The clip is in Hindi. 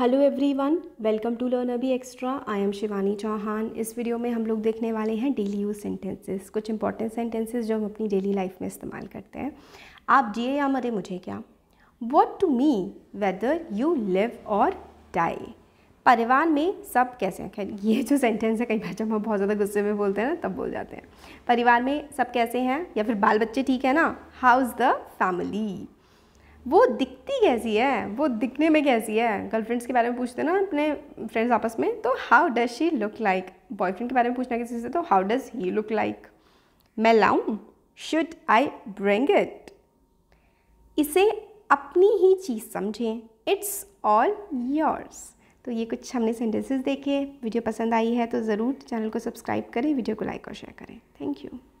hello everyone welcome to learn अभी extra I am Shivani Chauhan इस वीडियो में हम लोग देखने वाले हैं डेली यूज सेंटेंसेस कुछ इंपॉर्टेंट सेंटेंसेस जो हम अपनी डेली लाइफ में इस्तेमाल करते हैं आप जिए या मरे मुझे क्या what to me whether you live और डाई परिवार में सब कैसे हैं खैर ये जो सेंटेंस है कई बार जब हम बहुत ज़्यादा गुस्से में बोलते हैं ना तब बोल जाते हैं परिवार में सब कैसे हैं या फिर बाल बच्चे ठीक है ना हाउ इज़ द फैमिली वो दिखती कैसी है वो दिखने में कैसी है गर्लफ्रेंड्स के बारे में पूछते ना अपने फ्रेंड्स आपस में तो how does she look like boyfriend के बारे में पूछना किसी से तो how does he look like मैं लाऊं शुड आई ब्रिंग इट इसे अपनी ही चीज़ समझें इट्स ऑल योर्स तो ये कुछ हमने सेंटेंसेस देखे वीडियो पसंद आई है तो ज़रूर चैनल को सब्सक्राइब करें वीडियो को लाइक और शेयर करें थैंक यू